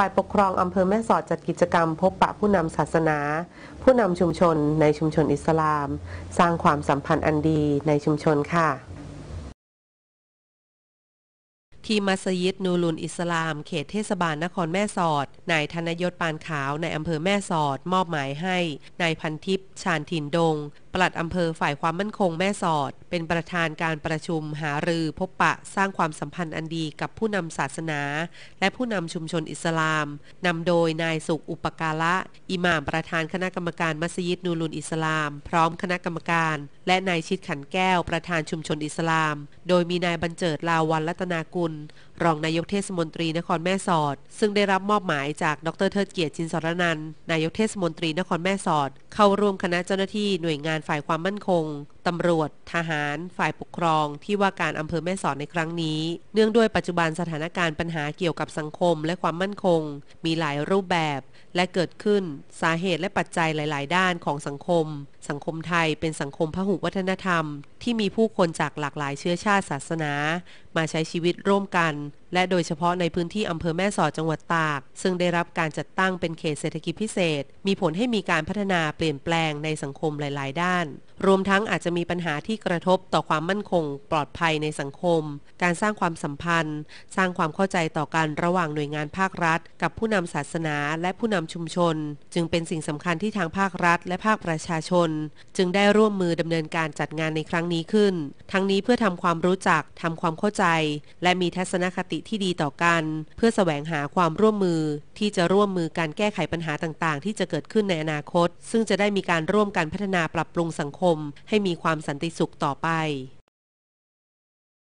ฝ่ายปกครองอำเภอแม่สอดจัดกิจกรรมพบปะผู้นำศาสนา ผู้นำชุมชนในชุมชนอิสลาม สร้างความสัมพันธ์อันดีในชุมชนค่ะ ที่มัสยิดนูรุนอิสลาม เขตเทศบาลนครแม่สอดนายธนยศปานขาวในอำเภอแม่สอดมอบหมายให้นายพันทิพย์ชาญถิ่นดงปลัดอำเภอฝ่ายความมั่นคงแม่สอด เป็นประธานการประชุมหารือพบปะสร้างความสัมพันธ์อันดีกับผู้นำศาสนา และผู้นำชุมชนอิสลามนำโดยนายสุขอุปการะอิหม่ามประธานคณะกรรมการมัสยิดนูรุนอิสลามพร้อมคณะกรรมการและนายชิดขันแก้วประธานชุมชนอิสลาม โดยมีนายบรรเจิดลาวันรัตนากุลรองนายกเทศมนตรีนครแม่สอด ซึ่งได้รับมอบหมายจากดรเทิดเกียรติชินสรนัน นายกเทศมนตรีนครแม่สอด เข้าร่วมคณะเจ้าหน้าที่หน่วยงานฝ่ายความมั่นคงตำรวจทหาร ฝ่ายปกครองที่ว่าการอำเภอแม่สอดในครั้งนี้ เนื่องด้วยปัจจุบันสถานการณ์ปัญหาเกี่ยวกับสังคมและความมั่นคง มีหลายรูปแบบ และเกิดขึ้น สาเหตุและปัจจัยหลาย ๆ ด้านของสังคม สังคมไทยเป็นสังคมพหุวัฒนธรรม ที่มีผู้คนจากหลากหลายเชื้อชาติศาสนา มาใช้ชีวิตร่วมกัน และโดยเฉพาะในพื้นที่อำเภอแม่สอดจังหวัดตาก ซึ่งได้รับการจัดตั้งเป็นเขตเศรษฐกิจพิเศษ มีผลให้มีการพัฒนาเปลี่ยนแปลงในสังคมหลาย ๆด้าน รวมทั้งอาจจะะมีปัญหาที่กระทบต่อความมั่นคง ปลอดภัยในสังคม การสร้างความสัมพันธ์ สร้างความเข้าใจต่อกันระหว่างหน่วยงานภาครัฐ กับผู้นำศาสนา และผู้นำชุมชน จึงเป็นสิ่งสำคัญที่ทางภาครัฐ และภาคประชาชน จึงได้ร่วมมือดำเนินการจัดงานในครั้งนี้ขึ้น ทั้งนี้เพื่อทำความรู้จักทำความเข้าใจ และมีทัศนคติที่ดีต่อกัน เพื่อแสวงหาความร่วมมือ ที่จะร่วมมือการแก้ไขปัญหาต่าง ๆ ที่จะเกิดขึ้นในอนาคต ซึ่งจะได้มีการร่วมกันพัฒนาปรับปรุงสังคม ให้มีความสันติสุขต่อไป